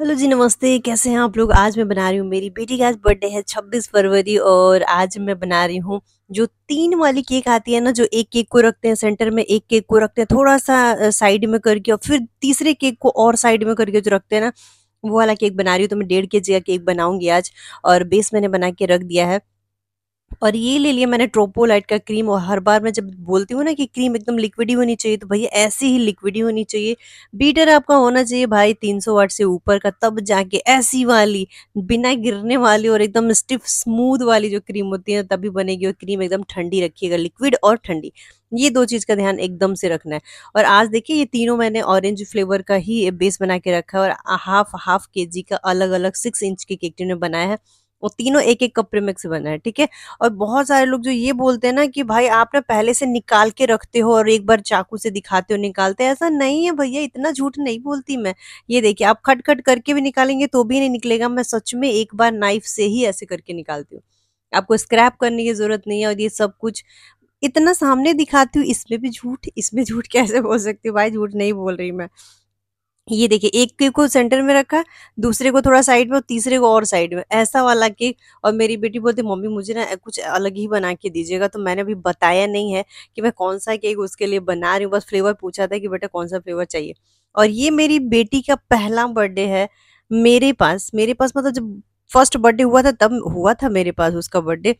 hello जी नमस्ते कैसे हैं आप लोग आज मैं बना रही हूँ मेरी बेटी का आज बर्थडे है 26 फरवरी और आज मैं बना रही हूँ जो तीन वाली केक आती है ना जो एक केक को रखते हैं सेंटर में एक केक को रखते हैं थोड़ा सा साइड में करके और फिर तीसरे केक को और साइड में करके जो रखते हैं ना वो वाला केक बना रही हूँ तो मैं डेढ़ के जी का केक बनाऊंगी आज और बेस मैंने बना के रख दिया है और ये ले लिया मैंने ट्रोपोलाइट का क्रीम और हर बार मैं जब बोलती हूँ ना कि क्रीम एकदम लिक्विडी होनी चाहिए तो भैया ऐसी ही लिक्विडी होनी चाहिए बीटर आपका होना चाहिए भाई 300 वाट से ऊपर का तब जाके ऐसी वाली बिना गिरने वाली और एकदम स्टिफ स्मूथ वाली जो क्रीम होती है तभी बनेगी और क्रीम एकदम ठंडी रखिएगा लिक्विड और ठंडी ये दो चीज़ का ध्यान एकदम से रखना है और आज देखिए ये तीनों मैंने ऑरेंज फ्लेवर का ही बेस बना के रखा है और हाफ हाफ के जी का अलग अलग सिक्स इंच के केक में बनाया है वो तीनों एक एक कप प्रीमिक्स से बना है ठीक है और बहुत सारे लोग जो ये बोलते हैं ना कि भाई आप ना पहले से निकाल के रखते हो और एक बार चाकू से दिखाते हो निकालते हो ऐसा नहीं है भैया इतना झूठ नहीं बोलती मैं ये देखिए आप खट खट करके भी निकालेंगे तो भी नहीं निकलेगा मैं सच में एक बार नाइफ से ही ऐसे करके निकालती हूँ आपको स्क्रैप करने की ज़रूरत नहीं है और ये सब कुछ इतना सामने दिखाती हूँ इसमें भी झूठ इसमें झूठ कैसे बोल सकती हूँ भाई झूठ नहीं बोल रही मैं ये देखिए एक केक को सेंटर में रखा दूसरे को थोड़ा साइड में और तीसरे को और साइड में ऐसा वाला केक और मेरी बेटी बोलती मम्मी मुझे ना कुछ अलग ही बना के दीजिएगा तो मैंने अभी बताया नहीं है कि मैं कौन सा केक उसके लिए बना रही हूँ बस फ्लेवर पूछा था कि बेटा कौन सा फ्लेवर चाहिए और ये मेरी बेटी का पहला बर्थडे है मेरे पास मेरे पास मतलब जब फर्स्ट बर्थडे हुआ था तब हुआ था मेरे पास उसका बर्थडे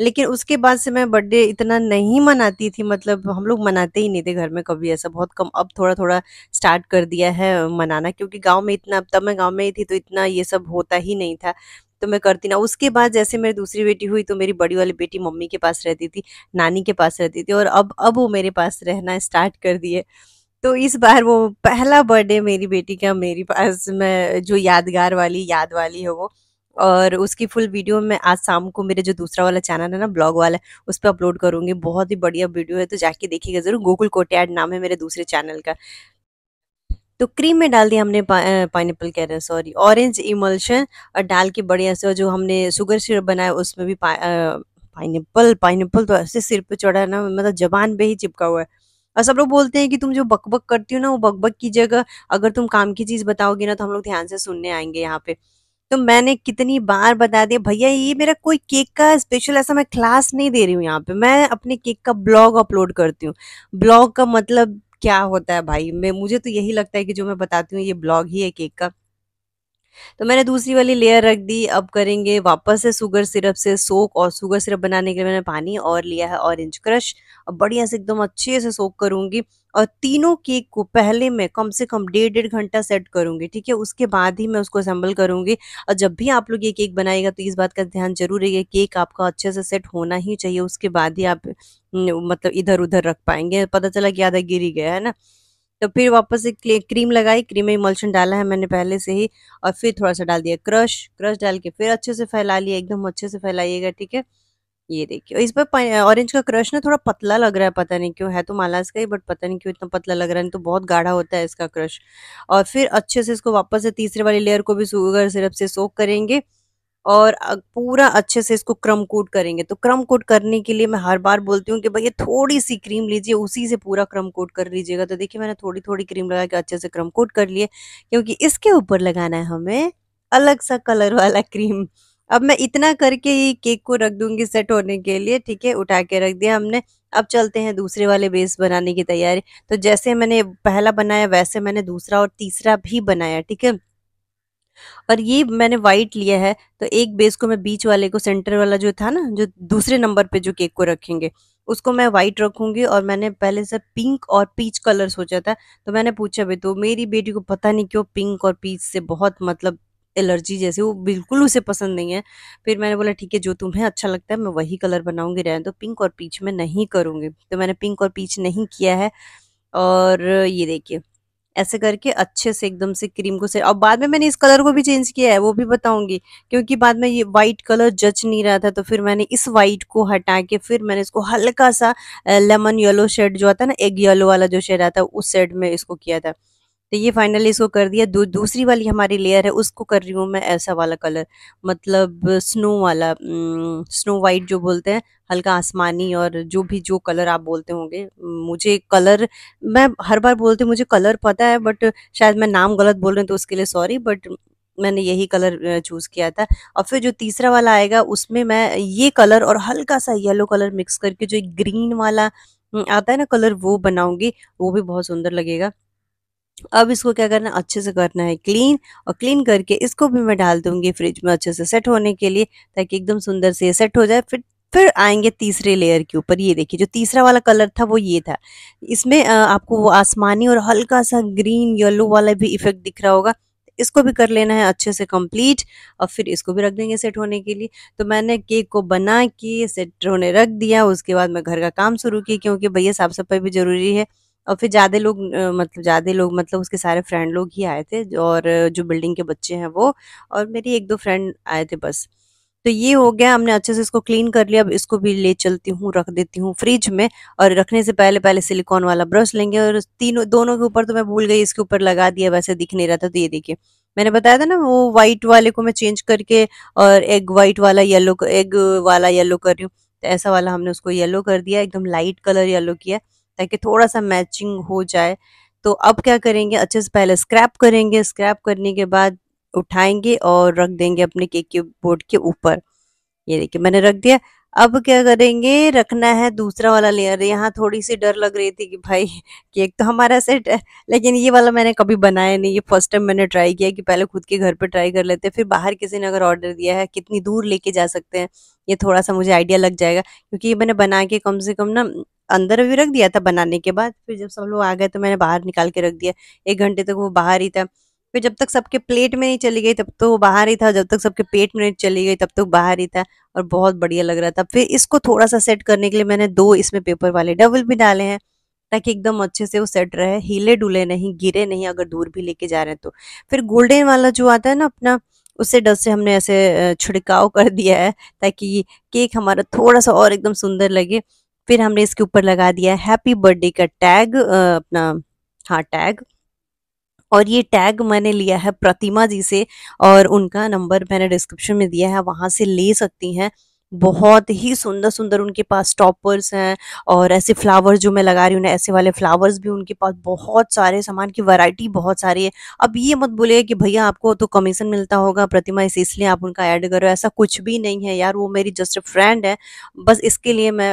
लेकिन उसके बाद से मैं बर्थडे इतना नहीं मनाती थी मतलब हम लोग मनाते ही नहीं थे घर में कभी ऐसा बहुत कम अब थोड़ा थोड़ा स्टार्ट कर दिया है मनाना क्योंकि गाँव में इतना तब मैं गाँव में ही थी तो इतना ये सब होता ही नहीं था तो मैं करती ना उसके बाद जैसे मेरी दूसरी बेटी हुई तो मेरी बड़ी वाली बेटी मम्मी के पास रहती थी नानी के पास रहती थी और अब अब वो मेरे पास रहना स्टार्ट कर दिए तो इस बार वो पहला बर्थडे मेरी बेटी का मेरे पास मैं जो यादगार वाली याद वाली है वो और उसकी फुल वीडियो मैं आज शाम को मेरे जो दूसरा वाला चैनल है ना ब्लॉग वाला उस पर अपलोड करूंगी बहुत ही बढ़िया वीडियो है तो जाके देखिएगा ज़रूर गोकुल कोटियाड नाम है मेरे दूसरे चैनल का तो क्रीम में डाल दिया हमने पाइन एप्पल कह रहे हैं सॉरी ऑरेंज इमल्शन और डाल के बढ़िया से जो हमने शुगर सिरप बनाया उसमें भी एप्पल पाइनएप्पल पाइनएप्पल तो ऐसे सिर पे चढ़ा है ना मतलब जबान पे ही चिपका हुआ है और सब लोग बोलते हैं कि तुम जो बकबक करती हो ना वो बकबक की जगह अगर तुम काम की चीज़ बताओगे ना तो हम लोग ध्यान से सुनने आएंगे यहाँ पे तो मैंने कितनी बार बता दिया भैया ये मेरा कोई केक का स्पेशल ऐसा मैं क्लास नहीं दे रही हूँ यहाँ पे मैं अपने केक का ब्लॉग अपलोड करती हूँ ब्लॉग का मतलब क्या होता है भाई मैं मुझे तो यही लगता है कि जो मैं बताती हूँ ये ब्लॉग ही है केक का तो मैंने दूसरी वाली लेयर रख दी अब करेंगे वापस से शुगर सिरप से सोक और शुगर सिरप बनाने के लिए मैंने पानी और लिया है ऑरेंज क्रश अब बढ़िया से एकदम अच्छे से सोक करूंगी और तीनों केक को पहले मैं कम से कम डेढ़ डेढ़ घंटा सेट करूंगी ठीक है उसके बाद ही मैं उसको असेंबल करूंगी और जब भी आप लोग ये केक बनाएगा तो इस बात का ध्यान जरूर रहेगा केक आपका अच्छे से सेट होना ही चाहिए उसके बाद ही आप मतलब इधर उधर रख पाएंगे पता चला कि आधा गिर ही गया है ना तो फिर वापस एक क्रीम लगाई क्रीम में इमल्शन डाला है मैंने पहले से ही और फिर थोड़ा सा डाल दिया क्रश क्रश डाल के फिर अच्छे से फैला लिया एकदम अच्छे से फैलाइएगा ठीक है ये देखिए इस पर ऑरेंज का क्रश ना थोड़ा पतला लग रहा है पता नहीं क्यों है तो मालास का ही बट पता नहीं क्यों इतना पतला लग रहा है तो बहुत गाढ़ा होता है इसका क्रश और फिर अच्छे से इसको वापस से तीसरे वाली लेयर को भी शुगर सिरप से सोख करेंगे और पूरा अच्छे से इसको क्रम कोट करेंगे तो क्रम कोट करने के लिए मैं हर बार बोलती हूँ कि भैया थोड़ी सी क्रीम लीजिए उसी से पूरा क्रम कोट कर लीजिएगा तो देखिए मैंने थोड़ी थोड़ी क्रीम लगा के अच्छे से क्रम कोट कर लिए क्योंकि इसके ऊपर लगाना है हमें अलग सा कलर वाला क्रीम अब मैं इतना करके ही केक को रख दूंगी सेट होने के लिए ठीक है उठा के रख दिया हमने अब चलते हैं दूसरे वाले बेस बनाने की तैयारी तो जैसे मैंने पहला बनाया वैसे मैंने दूसरा और तीसरा भी बनाया ठीक है और ये मैंने वाइट लिया है तो एक बेस को मैं बीच वाले को सेंटर वाला जो था ना जो दूसरे नंबर पे जो केक को रखेंगे उसको मैं वाइट रखूंगी और मैंने पहले से पिंक और पीच कलर सोचा था तो मैंने पूछा भाई तो मेरी बेटी को पता नहीं क्यों पिंक और पीच से बहुत मतलब एलर्जी जैसे वो बिल्कुल उसे पसंद नहीं है फिर मैंने बोला ठीक है जो तुम्हें अच्छा लगता है मैं वही कलर बनाऊंगी रहें तो पिंक और पीच में नहीं करूँगी तो मैंने पिंक और पीच नहीं किया है और ये देखिए ऐसे करके अच्छे से एकदम से क्रीम को से और बाद में मैंने इस कलर को भी चेंज किया है वो भी बताऊंगी क्योंकि बाद में ये वाइट कलर जच नहीं रहा था तो फिर मैंने इस वाइट को हटा के फिर मैंने इसको हल्का सा लेमन येलो शेड जो आता है ना एग येलो वाला जो शेड आता है उस शेड में इसको किया था तो ये फाइनली इसको कर दिया दू, दूसरी वाली हमारी लेयर है उसको कर रही हूँ मैं ऐसा वाला कलर मतलब स्नो वाला स्नो वाइट जो बोलते हैं हल्का आसमानी और जो भी जो कलर आप बोलते होंगे मुझे कलर मैं हर बार बोलती हूँ मुझे कलर पता है बट शायद मैं नाम गलत बोल रही हूँ तो उसके लिए सॉरी बट मैंने यही कलर चूज़ किया था और फिर जो तीसरा वाला आएगा उसमें मैं ये कलर और हल्का सा येलो कलर मिक्स करके जो एक ग्रीन वाला आता है ना कलर वो बनाऊंगी वो भी बहुत सुंदर लगेगा अब इसको क्या करना है अच्छे से करना है क्लीन और क्लीन करके इसको भी मैं डाल दूंगी फ्रिज में अच्छे से सेट होने के लिए ताकि एकदम सुंदर से ये सेट हो जाए फिर फिर आएंगे तीसरे लेयर के ऊपर ये देखिए जो तीसरा वाला कलर था वो ये था इसमें आपको वो आसमानी और हल्का सा ग्रीन येलो वाला भी इफेक्ट दिख रहा होगा इसको भी कर लेना है अच्छे से कंप्लीट और फिर इसको भी रख देंगे सेट होने के लिए तो मैंने केक को बना के सेट होने रख दिया उसके बाद मैं घर का काम शुरू किया क्योंकि भैया साफ सफाई भी ज़रूरी है और फिर ज़्यादा लोग मतलब ज़्यादा लोग मतलब उसके सारे फ्रेंड लोग ही आए थे और जो बिल्डिंग के बच्चे हैं वो और मेरी एक दो फ्रेंड आए थे बस तो ये हो गया हमने अच्छे से इसको क्लीन कर लिया अब इसको भी ले चलती हूँ रख देती हूँ फ्रिज में और रखने से पहले पहले सिलिकॉन वाला ब्रश लेंगे और तीनों दोनों के ऊपर तो मैं भूल गई इसके ऊपर लगा दिया वैसे दिख नहीं रहा था तो ये देखिए मैंने बताया था ना वो व्हाइट वाले को मैं चेंज करके और एग व्हाइट वाला येलो एग वाला येलो कर रही हूँ तो ऐसा वाला हमने उसको येलो कर दिया एकदम लाइट कलर येलो किया ताकि थोड़ा सा मैचिंग हो जाए तो अब क्या करेंगे अच्छे से पहले स्क्रैप करेंगे स्क्रैप करने के बाद उठाएंगे और रख देंगे अपने केक के बोर्ड के ऊपर ये देखिए मैंने रख दिया अब क्या करेंगे रखना है दूसरा वाला लेयर यहाँ थोड़ी सी डर लग रही थी कि भाई केक तो हमारा सेट है लेकिन ये वाला मैंने कभी बनाया नहीं ये फर्स्ट टाइम मैंने ट्राई किया कि पहले खुद के घर पे ट्राई कर लेते हैं फिर बाहर किसी ने अगर ऑर्डर दिया है कितनी दूर लेके जा सकते हैं ये थोड़ा सा मुझे आइडिया लग जाएगा क्योंकि ये मैंने बना के कम से कम ना अंदर भी रख दिया था बनाने के बाद फिर जब सब लोग आ गए तो मैंने बाहर निकाल के रख दिया एक घंटे तक वो बाहर ही था फिर जब तक सबके प्लेट में नहीं चली गई तब तो वो बाहर ही था जब तक सबके पेट में नहीं चली गई तब तक तो बाहर ही था और बहुत बढ़िया लग रहा था फिर इसको थोड़ा सा सेट करने के लिए मैंने दो इसमें पेपर वाले डबल भी डाले हैं ताकि एकदम अच्छे से वो सेट रहे हिले डुले नहीं गिरे नहीं अगर दूर भी लेके जा रहे हैं तो फिर गोल्डन वाला जो आता है ना अपना उससे डस्ट से हमने ऐसे छिड़काव कर दिया है ताकि केक हमारा थोड़ा सा और एकदम सुंदर लगे फिर हमने इसके ऊपर लगा दिया हैप्पी बर्थडे का टैग अपना हाँ टैग और ये टैग मैंने लिया है प्रतिमा जी से और उनका नंबर मैंने डिस्क्रिप्शन में दिया है वहाँ से ले सकती हैं बहुत ही सुंदर सुंदर उनके पास टॉपर्स हैं और ऐसे फ्लावर्स जो मैं लगा रही हूँ ना ऐसे वाले फ्लावर्स भी उनके पास बहुत सारे सामान की वैरायटी बहुत सारी है अब ये मत बोलेगा कि भैया आपको तो कमीशन मिलता होगा प्रतिमा इस इसलिए आप उनका ऐड करो ऐसा कुछ भी नहीं है यार वो मेरी जस्ट फ्रेंड है बस इसके लिए मैं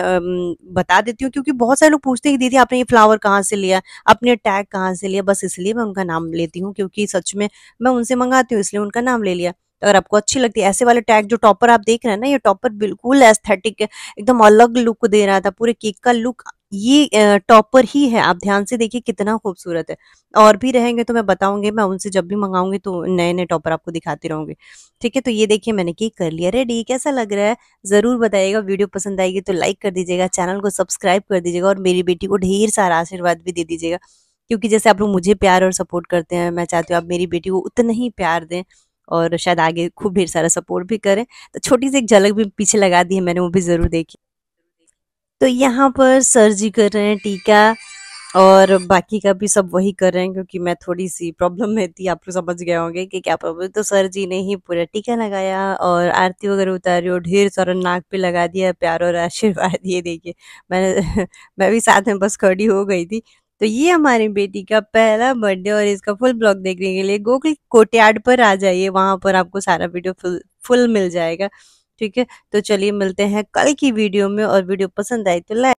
बता देती हूँ क्योंकि बहुत सारे लोग पूछते हैं कि दीदी आपने ये फ्लावर कहाँ से लिया अपने टैग कहाँ से लिया बस इसलिए मैं उनका नाम लेती हूँ क्योंकि सच में मैं उनसे मंगाती हूँ इसलिए उनका नाम ले लिया अगर आपको अच्छी लगती है ऐसे वाले टैग जो टॉपर आप देख रहे हैं ना ये टॉपर बिल्कुल एस्थेटिक एकदम अलग लुक दे रहा था पूरे केक का लुक ये टॉपर ही है आप ध्यान से देखिए कितना खूबसूरत है और भी रहेंगे तो मैं बताऊंगी मैं उनसे जब भी मंगाऊंगी तो नए नए टॉपर आपको दिखाती रहूंगी ठीक है तो ये देखिए मैंने केक कर लिया रेडी कैसा लग रहा है ज़रूर बताइएगा वीडियो पसंद आएगी तो लाइक कर दीजिएगा चैनल को सब्सक्राइब कर दीजिएगा और मेरी बेटी को ढेर सारा आशीर्वाद भी दे दीजिएगा क्योंकि जैसे आप लोग मुझे प्यार और सपोर्ट करते हैं मैं चाहती हूँ आप मेरी बेटी को उतना ही प्यार दें और शायद आगे खूब ढेर सारा सपोर्ट भी करें तो छोटी सी एक झलक भी पीछे लगा दी है मैंने वो भी ज़रूर देखी तो यहाँ पर सर जी कर रहे हैं टीका और बाकी का भी सब वही कर रहे हैं क्योंकि मैं थोड़ी सी प्रॉब्लम में थी आप लोग समझ गए होंगे कि क्या प्रॉब्लम तो सर जी ने ही पूरा टीका लगाया और आरती वगैरह उतारी और ढेर सारा नाक पे लगा दिया प्यार और आशीर्वाद ये देखिए मैंने मैं भी साथ में बस खड़ी हो गई थी तो ये हमारी बेटी का पहला बर्थडे और इसका फुल ब्लॉग देखने के लिए गोकुल कोटियाड पर आ जाइए वहां पर आपको सारा वीडियो फुल फुल मिल जाएगा ठीक है तो चलिए मिलते हैं कल की वीडियो में और वीडियो पसंद आई तो लाइक